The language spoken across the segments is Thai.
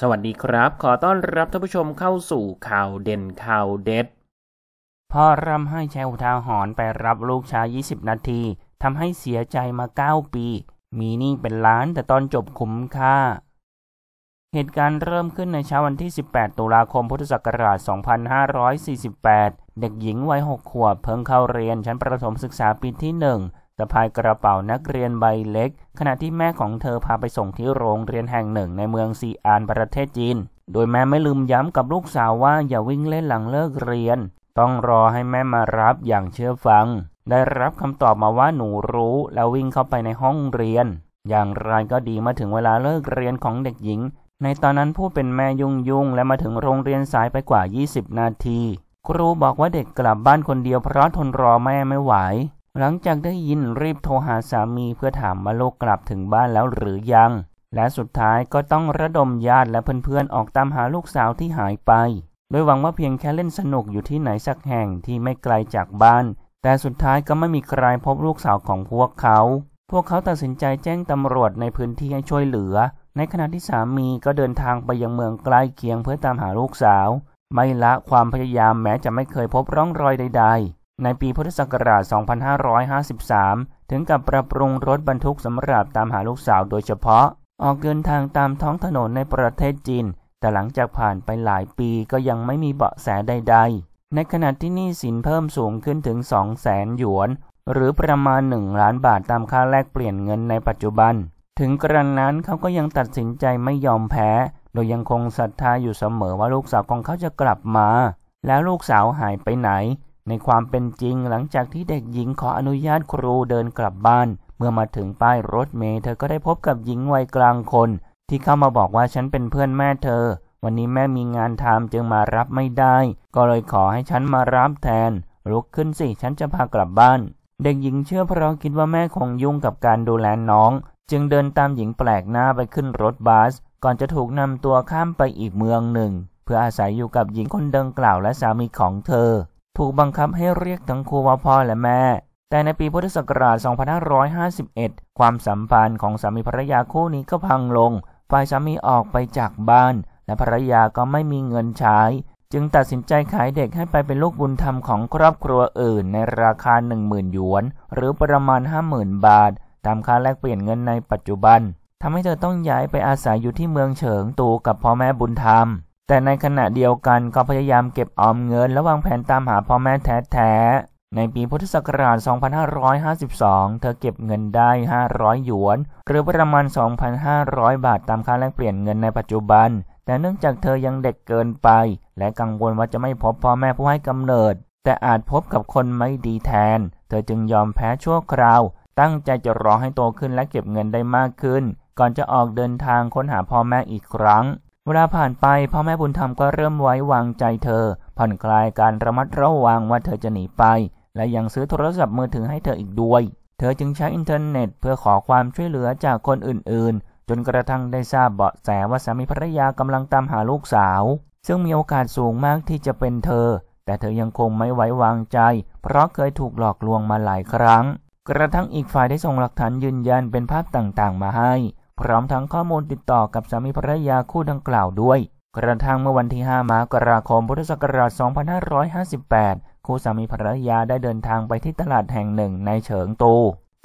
สวัสดีครับ ขอต้อนรับท่านผู้ชมเข้าสู่ข่าวเด่นข่าวเด็ด พ่อร่ำให้แชร์อุทาหรณ์ไปรับลูกชาย20 นาที ทำให้เสียใจมา9ปี มีหนี้เป็นล้านแต่ตอนจบคุ้มค่า เหตุการณ์เริ่มขึ้นในเช้าวันที่ 18 ตุลาคมพุทธศักราช 2548 เด็กหญิงวัย6ขวบ เพิ่งเข้าเรียนชั้นประถมศึกษาปีที่ 1สะพายกระเป๋านักเรียนใบเล็ก ขณะที่แม่ของเธอพาไปส่งที่โรงเรียนแห่งหนึ่ง ในเมืองซีอานประเทศจีนโดยแม่ไม่ลืมย้ำกับลูกสาวว่าอย่าวิ่งเล่นหลังเลิกเรียน ต้องรอให้แม่มารับอย่างเชื่อฟัง ได้รับคำตอบมาว่าหนูรู้แล้ววิ่งเข้าไปในห้องเรียน อย่างไรก็ดีมาถึงเวลาเลิกเรียนของเด็กหญิง ในตอนนั้นผู้เป็นแม่ยุ่งยุ่งและมาถึงโรงเรียนสายไปกว่า 20 นาที ครูบอกว่าเด็กกลับบ้านคนเดียวเพราะทนรอแม่ไม่ไหวหลังจากได้ยินรีบโทรหาสามีเพื่อถามว่าลูกกลับถึงบ้านแล้วหรือยัง และสุดท้ายก็ต้องระดมญาติและเพื่อนๆออกตามหาลูกสาวที่หายไป โดยหวังว่าเพียงแค่เล่นสนุกอยู่ที่ไหนสักแห่งที่ไม่ไกลจากบ้าน แต่สุดท้ายก็ไม่มีใครพบลูกสาวของพวกเขา พวกเขาตัดสินใจแจ้งตำรวจในพื้นที่ให้ช่วยเหลือ ในขณะที่สามีก็เดินทางไปยังเมืองใกล้เคียงเพื่อตามหาลูกสาวไม่ละความพยายามแม้จะไม่เคยพบร่องรอยใดๆในปีพุทธศักราช 2553 ถึงกับปรับปรุงรถบรรทุกสำหรับตามหาลูกสาวโดยเฉพาะ ออกเดินทางตามท้องถนนในประเทศจีน แต่หลังจากผ่านไปหลายปีก็ยังไม่มีเบาะแสใดๆ ในขณะที่นี่สินเพิ่มสูงขึ้นถึง2 0 0แสนหยวน หรือประมาณ 1 ล้านบาทตามค่าแลกเปลี่ยนเงินในปัจจุบัน ถึงกระนั้นเขาก็ยังตัดสินใจไม่ยอมแพ้ โดยยังคงศรัทธาอยู่เสมอว่าลูกสาวของเขาจะกลับมา แล้วลูกสาวหายไปไหนในความเป็นจริงหลังจากที่เด็กหญิงขออนุญาตครูเดินกลับบ้าน เมื่อมาถึงป้ายรถเมล์เธอก็ได้พบกับหญิงวัยกลางคนที่เข้ามาบอกว่าฉันเป็นเพื่อนแม่เธอ วันนี้แม่มีงานทำจึงมารับไม่ได้ ก็เลยขอให้ฉันมารับแทน ลุกขึ้นสิฉันจะพากลับบ้าน เด็กหญิงเชื่อเพราะคิดว่าแม่คงยุ่งกับการดูแลน้อง จึงเดินตามหญิงแปลกหน้าไปขึ้นรถบัสก่อนจะถูกนำตัวข้ามไปอีกเมืองหนึ่งเพื่ออาศัยอยู่กับหญิงคนดังกล่าวและสามีของเธอถูกบังคับให้เรียกทั้งครูว่าพ่อและแม่ แต่ในปีพุทธศักราช 2551 ความสัมพันธ์ของสามีภรรยาคู่นี้ก็พังลง ฝ่ายสามีออกไปจากบ้าน และภรรยาก็ไม่มีเงินใช้ จึงตัดสินใจขายเด็กให้ไปเป็นลูกบุญธรรมของครอบครัวอื่น ในราคา 10,000 หยวน หรือประมาณ50,000 บาท ตามค่าแลกเปลี่ยนเงินในปัจจุบันทำให้เธอต้องย้ายไปอาศัยอยู่ที่เมืองเฉิงตูกับพ่อแม่บุญธรรมแต่ในขณะเดียวกันก็พยายามเก็บออมเงินและวางแผนตามหาพ่อแม่แท้ๆ ในปีพุทธศักราช 2552 เธอเก็บเงินได้ 500 หยวน หรือประมาณ 2,500 บาทตามค่าแลกเปลี่ยนเงินในปัจจุบัน แต่เนื่องจากเธอยังเด็กเกินไปและกังวลว่าจะไม่พบพ่อแม่ผู้ให้กำเนิด แต่อาจพบกับคนไม่ดีแทน เธอจึงยอมแพ้ชั่วคราว ตั้งใจจะรอให้โตขึ้นและเก็บเงินได้มากขึ้น ก่อนจะออกเดินทางค้นหาพ่อแม่อีกครั้งเวลาผ่านไปพ่อแม่บุญธรรมก็เริ่มไว้วางใจเธอ ผ่อนคลายการระมัดระวังว่าเธอจะหนีไป และยังซื้อโทรศัพท์มือถือให้เธออีกด้วย เธอจึงใช้อินเทอร์เน็ตเพื่อขอความช่วยเหลือจากคนอื่นๆ จนกระทั่งได้ทราบเบาะแสว่าสามีภรรยากำลังตามหาลูกสาว ซึ่งมีโอกาสสูงมากที่จะเป็นเธอ แต่เธอยังคงไม่ไว้วางใจ เพราะเคยถูกหลอกลวงมาหลายครั้ง กระทั่งอีกฝ่ายได้ส่งหลักฐานยืนยันเป็นภาพต่าง ๆ มาให้พร้อมทั้งข้อมูลติดต่อกับสามีภรรยาคู่ดังกล่าวด้วย กระทั่งเมื่อวันที่ 5มกราคมพุทธศักราช 2558 คู่สามีภรรยาได้เดินทางไปที่ตลาดแห่งหนึ่งในเฉิงตู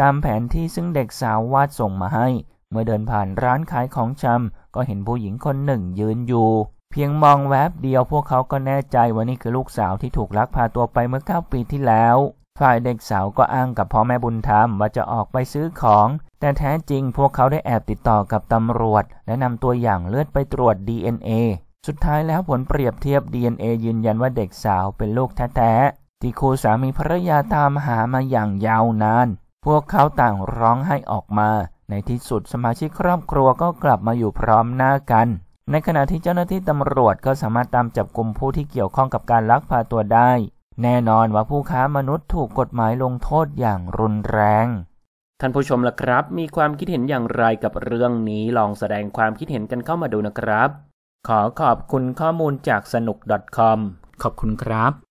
ตามแผนที่ซึ่งเด็กสาววาดส่งมาให้ เมื่อเดินผ่านร้านขายของชำ ก็เห็นผู้หญิงคนหนึ่งยืนอยู่ เพียงมองแวบเดียวพวกเขาก็แน่ใจว่านี่คือลูกสาวที่ถูกลักพาตัวไปเมื่อ9ปีที่แล้ว ฝ่ายเด็กสาวก็อ้างกับพ่อแม่บุญธรรมว่าจะออกไปซื้อของแต่แท้จริง พวกเขาได้แอบติดต่อกับตำรวจ และนำตัวอย่างเลือดไปตรวจ DNA สุดท้ายแล้วผลเปรียบเทียบ DNA ยืนยันว่าเด็กสาวเป็นลูกแท้ ๆ ที่คู่สามีภรรยาตามหามาอย่างยาวนานพวกเขาต่างร้องไห้ออกมา ในที่สุดสมาชิกครอบครัวก็กลับมาอยู่พร้อมหน้ากัน ในขณะที่เจ้าหน้าที่ตำรวจก็สามารถตามจับกลุ่มผู้ที่เกี่ยวข้องกับการลักพาตัวได้ แน่นอนว่าผู้ค้ามนุษย์ถูกกฎหมายลงโทษอย่างรุนแรงท่านผู้ชมล่ะครับ มีความคิดเห็นอย่างไรกับเรื่องนี้ลองแสดงความคิดเห็นกันเข้ามาดูนะครับขอขอบคุณข้อมูลจากสนุก .com ขอบคุณครับ